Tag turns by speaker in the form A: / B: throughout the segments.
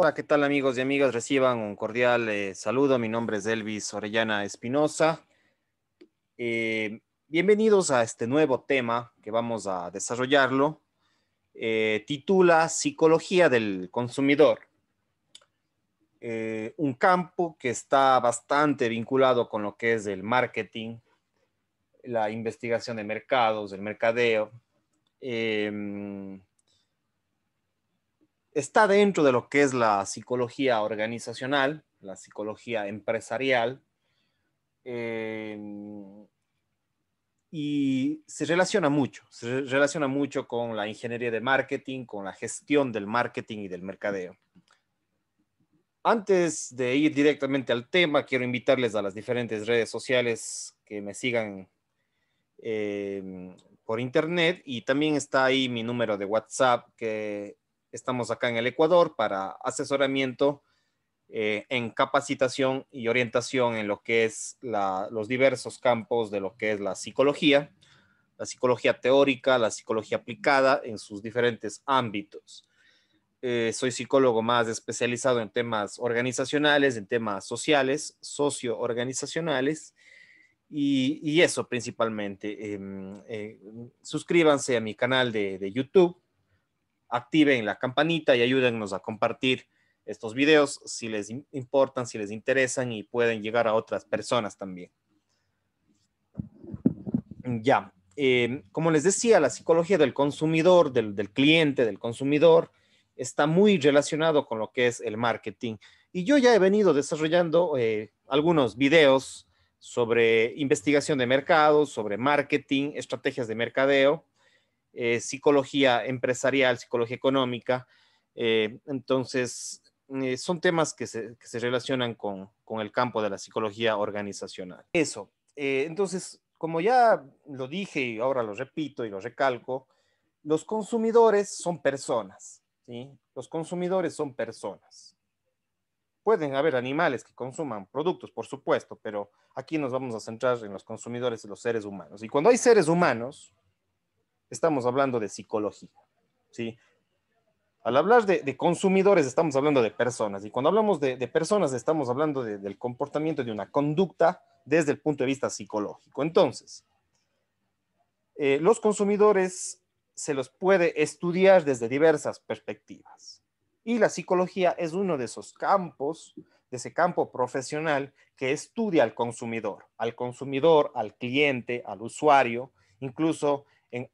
A: Hola, ¿qué tal amigos y amigas? Reciban un cordial eh, saludo. Mi nombre es Elvis Orellana Espinosa. Eh, bienvenidos a este nuevo tema que vamos a desarrollarlo. Eh, titula Psicología del Consumidor. un campo que está bastante vinculado con lo que es el marketing, la investigación de mercados, el mercadeo em, está dentro de lo que es la psicología organizacional, la psicología empresarial, eh, y se relaciona mucho, se relaciona mucho con la ingeniería de marketing, con la gestión del marketing y del mercadeo. Antes de ir directamente al tema, quiero invitarles a las diferentes redes sociales que me sigan eh, por internet y también está ahí mi número de WhatsApp que Estamos acá en el Ecuador para asesoramiento eh, en capacitación y orientación en lo que es los diversos campos de lo que es la psicología, la psicología teórica, la psicología aplicada en sus diferentes ámbitos. Eh, soy psicólogo más especializado en temas organizacionales, en temas sociales, socioorganizacionales y, y eso principalmente. Em, eh, suscríbanse a mi canal de, de YouTube, activen la campanita y ayúdennos a compartir estos videos si les importan, si les interesan y pueden llegar a otras personas también. Ya, em, como les decía, la psicología del consumidor, del, cliente, del consumidor, está muy relacionado con lo que es el marketing. Y yo ya he venido desarrollando eh, algunos videos sobre investigación de mercado, sobre marketing, estrategias de mercadeo eh, psicología empresarial, psicología económica. Eh, entonces, eh, son temas que se, relacionan con, el campo de la psicología organizacional. Eso. entonces, como ya lo dije y ahora lo repito y lo recalco, los consumidores son personas. ¿sí? Los consumidores son personas. Pueden haber animales que consuman productos, por supuesto, pero aquí nos vamos a centrar en los consumidores y los seres humanos. Y cuando hay seres humanos, estamos hablando de psicología, ¿sí? Al hablar de, consumidores estamos hablando de personas y cuando hablamos de, personas estamos hablando del comportamiento de una conducta desde el punto de vista psicológico. Entonces, eh, los consumidores se los puede estudiar desde diversas perspectivas y la psicología es uno de esos campos de ese campo profesional que estudia al consumidor, al consumidor, al cliente, al usuario, incluso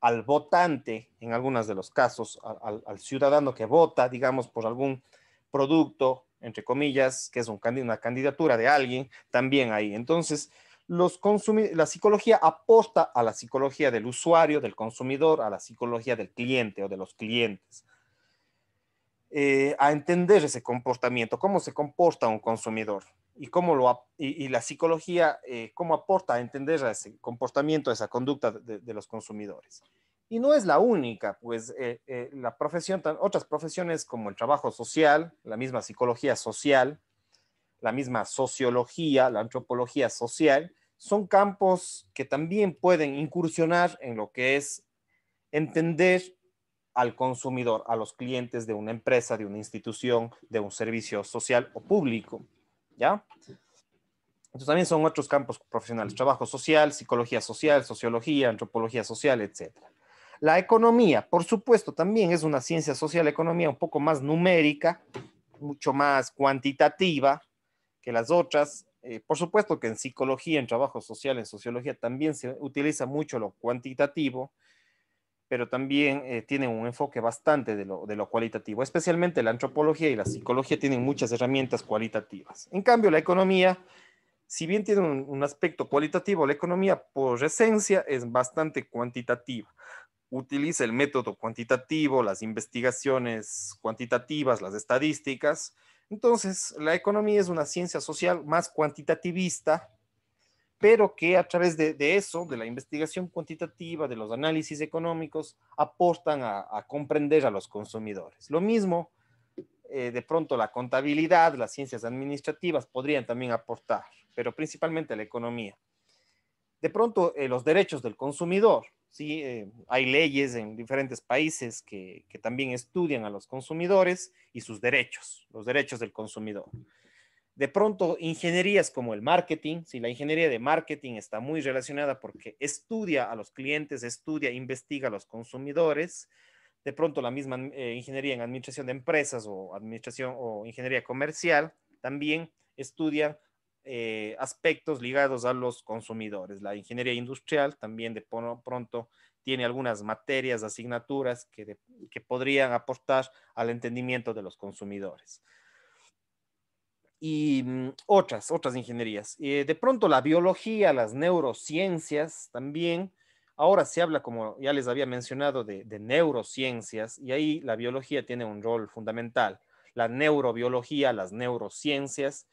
A: al votante, en algunos de los casos, al, ciudadano que vota, digamos, por algún producto, entre comillas, que es una candidatura de alguien, también ahí. Entonces, los la psicología aposta a la psicología del usuario, del consumidor, a la psicología del cliente o de los clientes. Eh, a entender ese comportamiento, cómo se comporta un consumidor y cómo lo y, la psicología eh, cómo aporta a entender ese comportamiento, esa conducta de, los consumidores. Y no es la única, pues eh, eh, otras profesiones como el trabajo social, la misma psicología social, la misma sociología, la antropología social, son campos que también pueden incursionar en lo que es entender al consumidor, a los clientes de una empresa, de una institución, de un servicio social o público. ¿ya? Entonces también son otros campos profesionales, trabajo social, psicología social, sociología, antropología social, etc. La economía, por supuesto, también es una ciencia social, economía un poco más numérica, mucho más cuantitativa que las otras. Eh, por supuesto que en psicología, en trabajo social, en sociología también se utiliza mucho lo cuantitativo, pero también eh, tiene un enfoque bastante de lo, cualitativo. Especialmente la antropología y la psicología tienen muchas herramientas cualitativas. En cambio, la economía, si bien tiene un aspecto cualitativo, la economía por esencia es bastante cuantitativa. Utiliza el método cuantitativo, las investigaciones cuantitativas, las estadísticas. Entonces, la economía es una ciencia social más cuantitativista pero que a través de, eso, de la investigación cuantitativa, de los análisis económicos, aportan a, comprender a los consumidores. Lo mismo, eh, de pronto, la contabilidad, las ciencias administrativas podrían también aportar, pero principalmente la economía. De pronto, eh, los derechos del consumidor. ¿sí? Eh, hay leyes en diferentes países que también estudian a los consumidores y sus derechos, los derechos del consumidor de pronto ingenierías como el marketing, si la ingeniería de marketing está muy relacionada porque estudia a los clientes, estudia, investiga a los consumidores, de pronto la misma eh, ingeniería en administración de empresas o administración o ingeniería comercial también estudia eh, aspectos ligados a los consumidores. La ingeniería industrial también de pronto tiene algunas materias, asignaturas que podrían aportar al entendimiento de los consumidores y mm, otras, otras ingenierías. Eh, de pronto la biología, las neurociencias también. Ahora se habla, como ya les había mencionado, de, neurociencias y ahí la biología tiene un rol fundamental. La neurobiología, las neurociencias,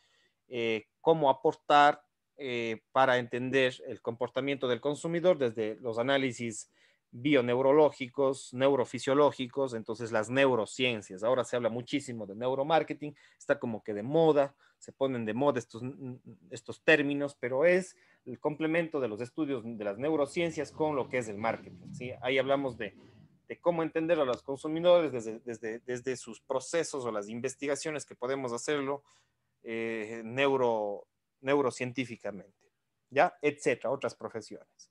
A: eh, cómo aportar eh, para entender el comportamiento del consumidor desde los análisis bioneurológicos, neurofisiológicos, entonces las neurociencias. Ahora se habla muchísimo de neuromarketing, está como que de moda, se ponen de moda estos, términos, pero es el complemento de los estudios de las neurociencias con lo que es el marketing. Ahí hablamos de, cómo entender a los consumidores desde, sus procesos o las investigaciones que podemos hacerlo eh, neurocientíficamente, ¿ya? Etcétera, otras profesiones.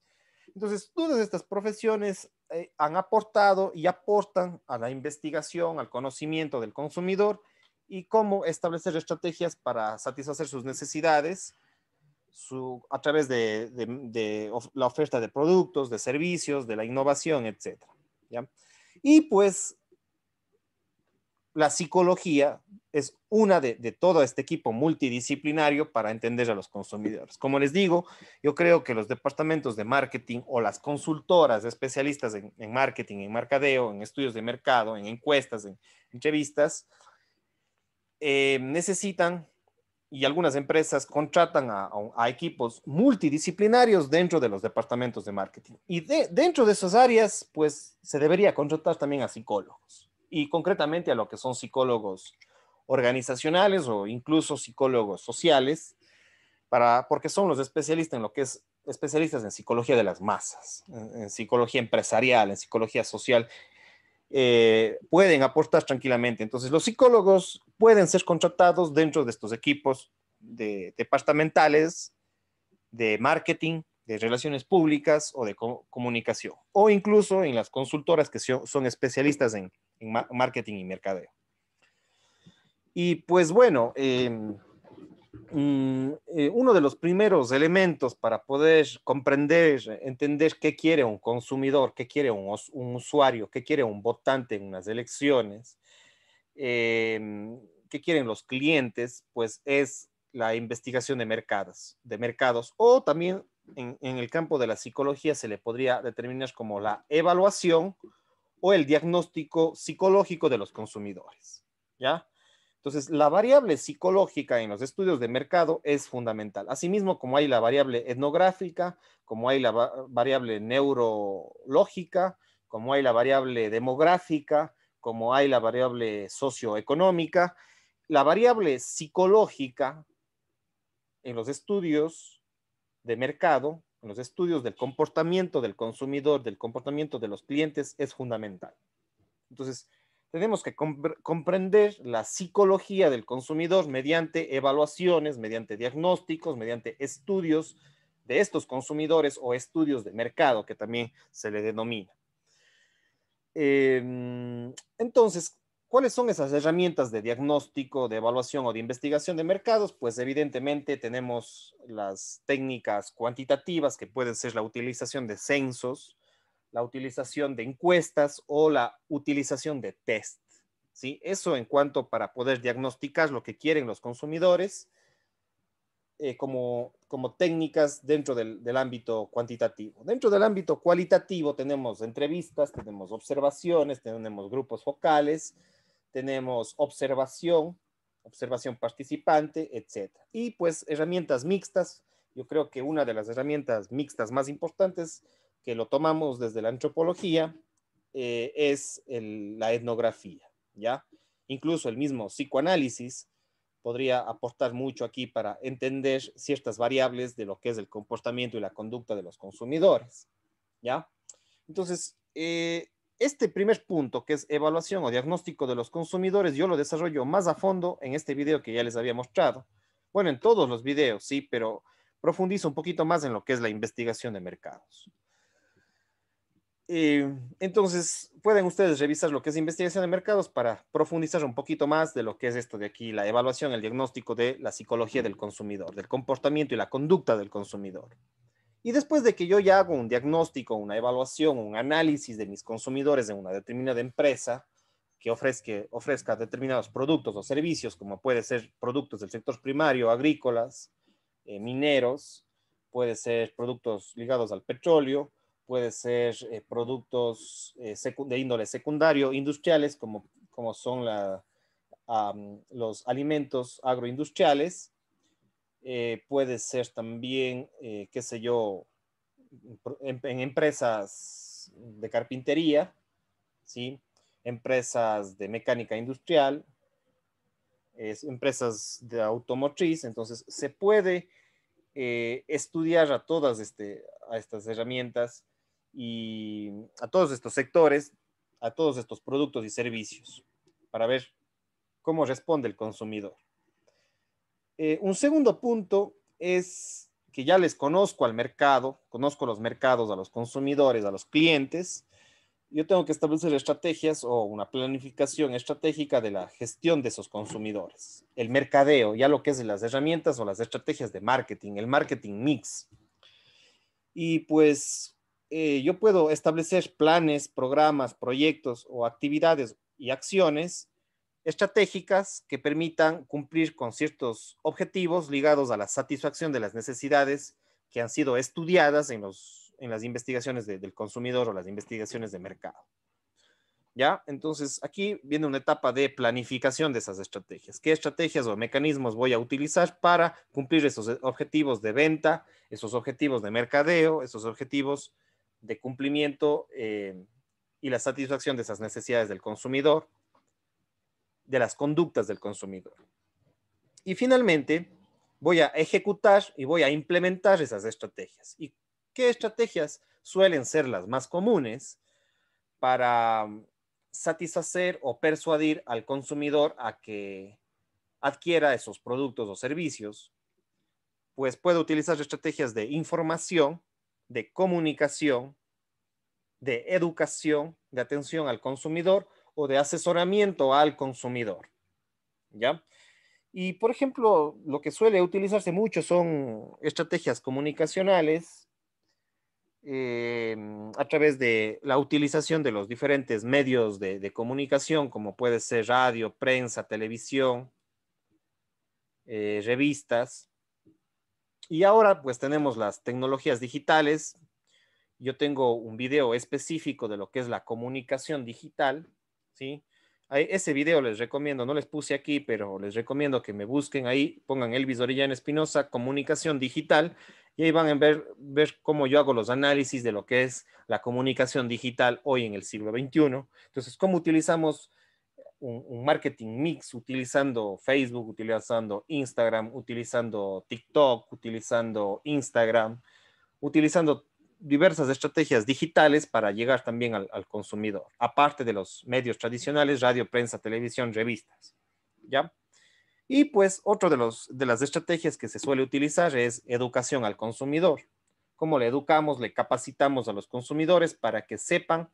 A: Entonces, todas estas profesiones eh, han aportado y aportan a la investigación, al conocimiento del consumidor y cómo establecer estrategias para satisfacer sus necesidades a través de, la oferta de productos, de servicios, de la innovación, etc. Y pues la psicología es una de, todo este equipo multidisciplinario para entender a los consumidores. Como les digo, yo creo que los departamentos de marketing o las consultoras especialistas en, marketing, en mercadeo, en estudios de mercado, en encuestas, en entrevistas, eh, necesitan y algunas empresas contratan a, equipos multidisciplinarios dentro de los departamentos de marketing. Y dentro de esas áreas, pues se debería contratar también a psicólogos y concretamente a lo que son psicólogos organizacionales o incluso psicólogos sociales, para, porque son los especialistas en lo que es especialistas en psicología de las masas, en, psicología empresarial, en psicología social, eh, pueden aportar tranquilamente. Entonces, los psicólogos pueden ser contratados dentro de estos equipos de departamentales de marketing, de relaciones públicas o de comunicación, o incluso en las consultoras que son especialistas en en marketing y mercadeo. Y pues bueno, em, mm, eh, uno de los primeros elementos para poder comprender, entender qué quiere un consumidor, qué quiere un, usuario, qué quiere un votante en unas elecciones, em, qué quieren los clientes, pues es la investigación de mercados, de mercados o también en, el campo de la psicología se le podría determinar como la evaluación o el diagnóstico psicológico de los consumidores. ¿Ya? Entonces, la variable psicológica en los estudios de mercado es fundamental. Asimismo, como hay la variable etnográfica, como hay la variable neurológica, como hay la variable demográfica, como hay la variable socioeconómica, la variable psicológica en los estudios de mercado los estudios del comportamiento del consumidor, del comportamiento de los clientes, es fundamental. Entonces, tenemos que comprender la psicología del consumidor mediante evaluaciones, mediante diagnósticos, mediante estudios de estos consumidores o estudios de mercado, que también se le denomina. Em, entonces, ¿Cuáles son esas herramientas de diagnóstico, de evaluación o de investigación de mercados? Pues evidentemente tenemos las técnicas cuantitativas que pueden ser la utilización de censos, la utilización de encuestas o la utilización de test. ¿sí? Eso en cuanto para poder diagnosticar lo que quieren los consumidores eh, como, técnicas dentro del, del ámbito cuantitativo. Dentro del ámbito cualitativo tenemos entrevistas, tenemos observaciones, tenemos grupos focales, tenemos observación, observación participante, etc. Y pues herramientas mixtas. Yo creo que una de las herramientas mixtas más importantes que lo tomamos desde la antropología eh, es la etnografía, ¿ya? Incluso el mismo psicoanálisis podría aportar mucho aquí para entender ciertas variables de lo que es el comportamiento y la conducta de los consumidores, ¿ya? Entonces, eh, este primer punto, que es evaluación o diagnóstico de los consumidores, yo lo desarrollo más a fondo en este video que ya les había mostrado. Bueno, en todos los videos, sí, pero profundizo un poquito más en lo que es la investigación de mercados. Eh, entonces, pueden ustedes revisar lo que es investigación de mercados para profundizar un poquito más de lo que es esto de aquí, la evaluación, el diagnóstico de la psicología del consumidor, del comportamiento y la conducta del consumidor. Y después de que yo ya hago un diagnóstico, una evaluación, un análisis de mis consumidores en una determinada empresa que ofrezca, determinados productos o servicios, como puede ser productos del sector primario, agrícolas, eh, mineros, puede ser productos ligados al petróleo, puede ser eh, productos eh, de índole secundario, industriales, como, son los alimentos agroindustriales, eh, puede ser también, eh, qué sé yo, em-, en, empresas de carpintería, ¿sí? empresas de mecánica industrial, es, empresas de automotriz, entonces se puede eh, estudiar a todas este, a estas herramientas y a todos estos sectores, a todos estos productos y servicios, para ver cómo responde el consumidor. Eh, un segundo punto es que ya les conozco al mercado, conozco los mercados, a los consumidores, a los clientes. Yo tengo que establecer estrategias o una planificación estratégica de la gestión de esos consumidores. El mercadeo, ya lo que es las herramientas o las estrategias de marketing, el marketing mix. Y pues eh, yo puedo establecer planes, programas, proyectos o actividades y acciones estratégicas que permitan cumplir con ciertos objetivos ligados a la satisfacción de las necesidades que han sido estudiadas en, las investigaciones del consumidor o las investigaciones de mercado. ¿Ya? Entonces, aquí viene una etapa de planificación de esas estrategias. ¿Qué estrategias o mecanismos voy a utilizar para cumplir esos objetivos de venta, esos objetivos de mercadeo, esos objetivos de cumplimiento eh, y la satisfacción de esas necesidades del consumidor? de las conductas del consumidor. Y finalmente, voy a ejecutar y voy a implementar esas estrategias. ¿Y qué estrategias suelen ser las más comunes para satisfacer o persuadir al consumidor a que adquiera esos productos o servicios? Pues puedo utilizar estrategias de información, de comunicación, de educación, de atención al consumidor de asesoramiento al consumidor. ¿Ya? Y, por ejemplo, lo que suele utilizarse mucho son estrategias comunicacionales eh, a través de la utilización de los diferentes medios de, comunicación, como puede ser radio, prensa, televisión, eh, revistas. Y ahora pues tenemos las tecnologías digitales. Yo tengo un video específico de lo que es la comunicación digital ¿sí? ese video les recomiendo, no les puse aquí, pero les recomiendo que me busquen ahí, pongan Elvis en Espinosa, comunicación digital, y ahí van a ver, ver cómo yo hago los análisis de lo que es la comunicación digital hoy en el siglo XXI. Entonces, cómo utilizamos un, un, marketing mix utilizando Facebook, utilizando Instagram, utilizando TikTok, utilizando Instagram, utilizando diversas estrategias digitales para llegar también al, consumidor, aparte de los medios tradicionales, radio, prensa, televisión, revistas. ¿Ya? Y pues otro de, de las estrategias que se suele utilizar es educación al consumidor. ¿Cómo le educamos, le capacitamos a los consumidores para que sepan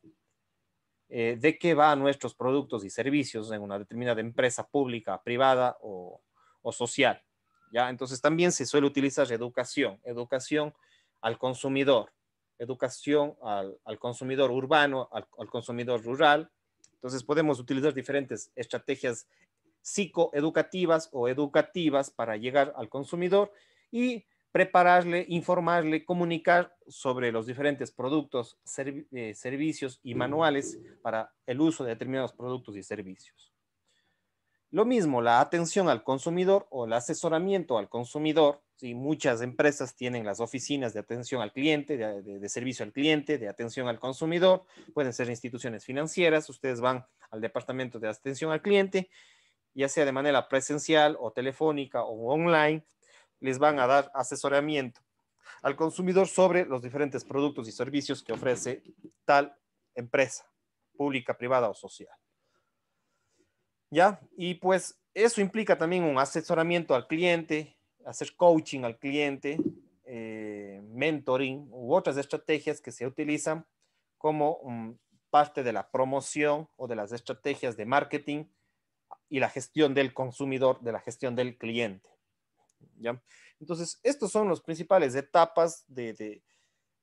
A: eh, de qué va nuestros productos y servicios en una determinada empresa pública, privada o, o social? ¿Ya? Entonces también se suele utilizar educación, educación al consumidor educación al, consumidor urbano, al, consumidor rural. Entonces podemos utilizar diferentes estrategias psicoeducativas o educativas para llegar al consumidor y prepararle, informarle, comunicar sobre los diferentes productos, eh, servicios y manuales para el uso de determinados productos y servicios. Lo mismo, la atención al consumidor o el asesoramiento al consumidor y muchas empresas tienen las oficinas de atención al cliente, de, servicio al cliente, de atención al consumidor, pueden ser instituciones financieras, ustedes van al departamento de atención al cliente, ya sea de manera presencial o telefónica o online, les van a dar asesoramiento al consumidor sobre los diferentes productos y servicios que ofrece tal empresa, pública, privada o social. ¿Ya? Y pues eso implica también un asesoramiento al cliente, hacer coaching al cliente, eh, mentoring u otras estrategias que se utilizan como mm, parte de la promoción o de las estrategias de marketing y la gestión del consumidor, de la gestión del cliente. Entonces, estos son las principales etapas de,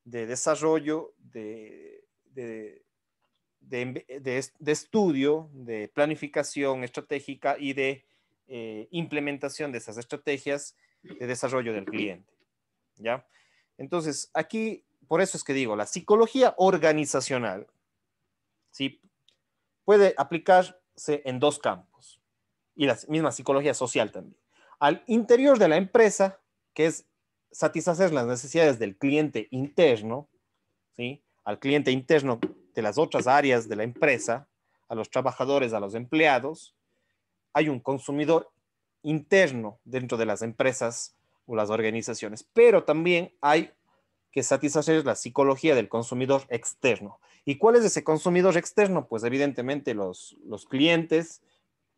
A: desarrollo, de, estudio, de planificación estratégica y de eh, implementación de esas estrategias de desarrollo del cliente. ¿Ya? Entonces, aquí, por eso es que digo, la psicología organizacional ¿sí? puede aplicarse en dos campos y la misma psicología social también. Al interior de la empresa, que es satisfacer las necesidades del cliente interno, ¿sí? al cliente interno de las otras áreas de la empresa, a los trabajadores, a los empleados, hay un consumidor interno dentro de las empresas o las organizaciones, pero también hay que satisfacer la psicología del consumidor externo. ¿Y cuál es ese consumidor externo? Pues evidentemente los, los clientes,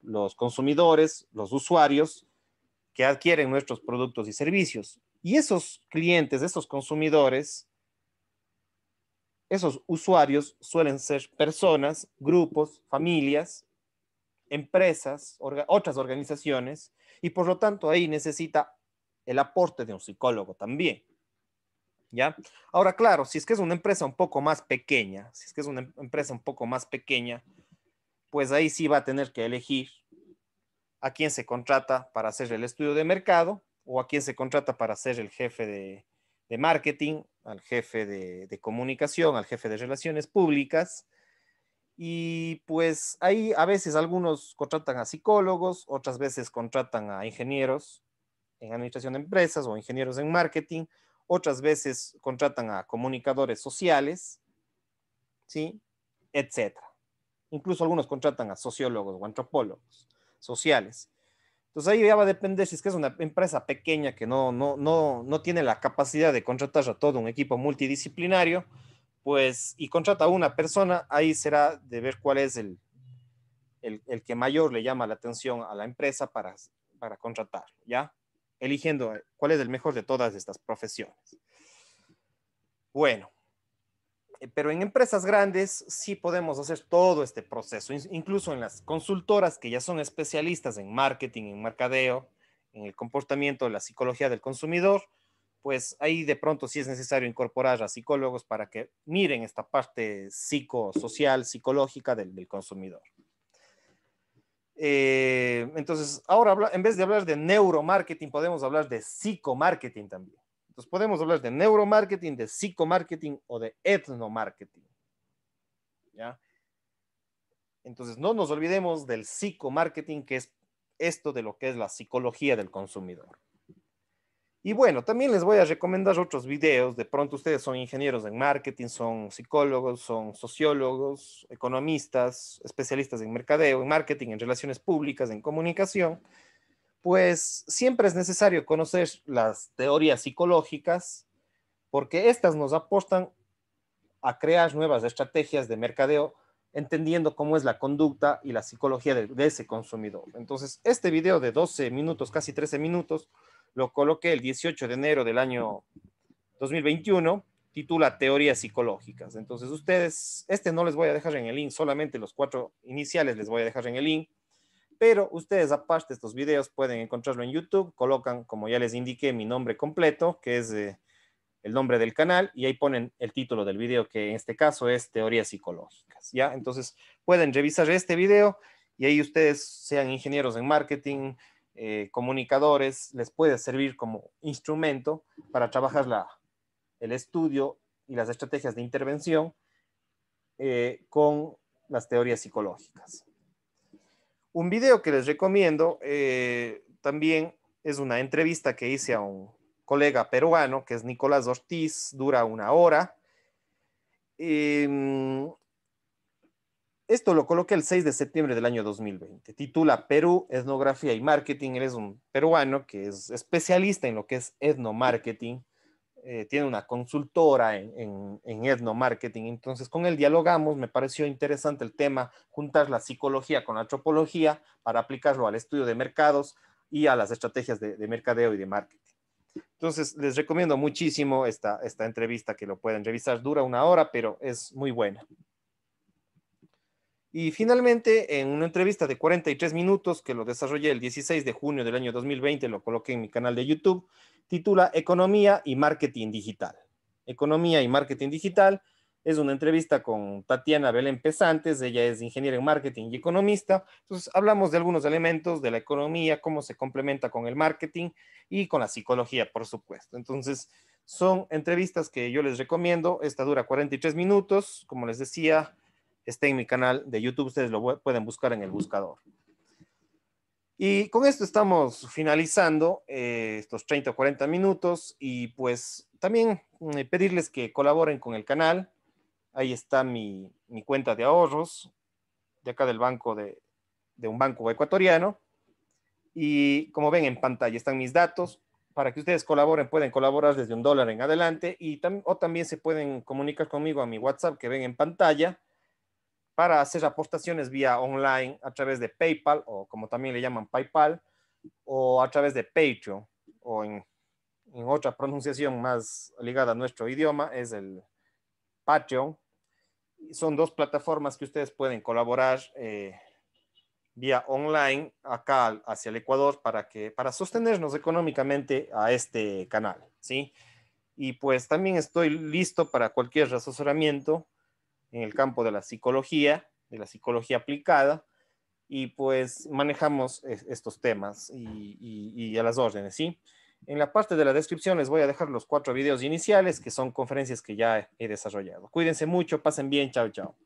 A: los consumidores, los usuarios que adquieren nuestros productos y servicios. Y esos clientes, esos consumidores, esos usuarios suelen ser personas, grupos, familias empresas, otras organizaciones, y por lo tanto ahí necesita el aporte de un psicólogo también. ¿Ya? Ahora, claro, si es que es una empresa un poco más pequeña, si es que es una em, empresa un poco más pequeña, pues ahí sí va a tener que elegir a quién se contrata para hacer el estudio de mercado o a quién se contrata para ser el jefe de, marketing, al jefe de, comunicación, al jefe de relaciones públicas, y pues ahí a veces algunos contratan a psicólogos, otras veces contratan a ingenieros en administración de empresas o ingenieros en marketing, otras veces contratan a comunicadores sociales, ¿sí? Etcétera. Incluso algunos contratan a sociólogos o antropólogos sociales. Entonces ahí ya va a depender si es que es una empresa pequeña que no, no tiene la capacidad de contratar a todo un equipo multidisciplinario, pues, y contrata a una persona, ahí será de ver cuál es el, el, que mayor le llama la atención a la empresa para, para contratar, ¿ya? Eligiendo eh, cuál es el mejor de todas estas profesiones. Bueno, eh, pero en empresas grandes sí podemos hacer todo este proceso, incluso en las consultoras que ya son especialistas en marketing, en mercadeo, en el comportamiento, de la psicología del consumidor, pues ahí de pronto sí es necesario incorporar a psicólogos para que miren esta parte psicosocial, psicológica del, consumidor. Eh, entonces, ahora en vez de hablar de neuromarketing, podemos hablar de psicomarketing también. Entonces, podemos hablar de neuromarketing, de psicomarketing o de etnomarketing. Entonces, no nos olvidemos del psicomarketing, que es esto de lo que es la psicología del consumidor. Y bueno, también les voy a recomendar otros videos. De pronto ustedes son ingenieros en marketing, son psicólogos, son sociólogos, economistas, especialistas en mercadeo, en marketing, en relaciones públicas, en comunicación. Pues siempre es necesario conocer las teorías psicológicas porque estas nos aportan a crear nuevas estrategias de mercadeo entendiendo cómo es la conducta y la psicología de, de ese consumidor. Entonces, este video de 12 minutos, casi 13 minutos, lo coloqué el 18 de enero del año 2021, titula Teorías Psicológicas. Entonces ustedes, este no les voy a dejar en el link, solamente los cuatro iniciales les voy a dejar en el link, pero ustedes aparte de estos videos pueden encontrarlo en YouTube, colocan, como ya les indiqué, mi nombre completo, que es eh, el nombre del canal, y ahí ponen el título del video, que en este caso es Teorías Psicológicas, ¿ya? Entonces pueden revisar este video y ahí ustedes sean ingenieros en marketing, eh, comunicadores les puede servir como instrumento para trabajar la, el estudio y las estrategias de intervención eh, con las teorías psicológicas. Un video que les recomiendo eh, también es una entrevista que hice a un colega peruano que es Nicolás Ortiz, dura una hora. Em, esto lo coloqué el 6 de septiembre del año 2020. Titula Perú, Etnografía y Marketing. Él es un peruano que es especialista en lo que es etnomarketing. Eh, tiene una consultora en, etnomarketing. Entonces, con él dialogamos, me pareció interesante el tema, juntar la psicología con la antropología para aplicarlo al estudio de mercados y a las estrategias de, mercadeo y de marketing. Entonces, les recomiendo muchísimo esta, esta entrevista que lo pueden revisar. Dura una hora, pero es muy buena. Y finalmente, en una entrevista de 43 minutos que lo desarrollé el 16 de junio del año 2020, lo coloqué en mi canal de YouTube, titula Economía y Marketing Digital. Economía y Marketing Digital es una entrevista con Tatiana Belén Pesantes, ella es ingeniera en marketing y economista. Entonces, hablamos de algunos elementos de la economía, cómo se complementa con el marketing y con la psicología, por supuesto. Entonces, son entrevistas que yo les recomiendo. Esta dura 43 minutos, como les decía esté en mi canal de YouTube, ustedes lo pueden buscar en el buscador. Y con esto estamos finalizando eh, estos 30 o 40 minutos y pues también eh, pedirles que colaboren con el canal. Ahí está mi, cuenta de ahorros de acá del banco de, un banco ecuatoriano. Y como ven en pantalla están mis datos. Para que ustedes colaboren, pueden colaborar desde un dólar en adelante y o también se pueden comunicar conmigo a mi WhatsApp que ven en pantalla para hacer aportaciones vía online a través de PayPal o como también le llaman PayPal o a través de Patreon o en, otra pronunciación más ligada a nuestro idioma es el Patreon. Son dos plataformas que ustedes pueden colaborar eh, vía online acá hacia el Ecuador para que para sostenernos económicamente a este canal, ¿sí? Y pues también estoy listo para cualquier asesoramiento en el campo de la psicología, de la psicología aplicada, y pues manejamos estos temas y, y, a las órdenes, ¿sí? En la parte de la descripción les voy a dejar los cuatro videos iniciales, que son conferencias que ya he desarrollado. Cuídense mucho, pasen bien, chao, chao.